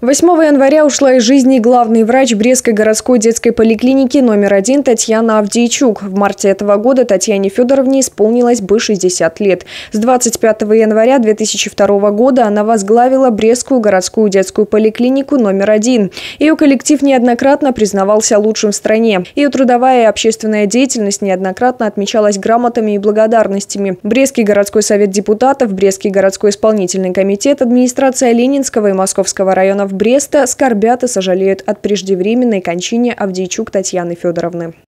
8 января ушла из жизни главный врач Брестской городской детской поликлиники номер один Татьяна Авдейчук. В марте этого года Татьяне Федоровне исполнилось бы 60 лет. С 25 января 2002 года она возглавила Брестскую городскую детскую поликлинику номер один. Ее коллектив неоднократно признавался лучшим в стране. Ее трудовая и общественная деятельность неоднократно отмечалась грамотами и благодарностями. Брестский городской совет депутатов, Брестский городской исполнительный комитет, администрация Ленинского и Московского районов Жителям Бреста скорбят и сожалеют от преждевременной кончине Авдейчук Татьяны Федоровны.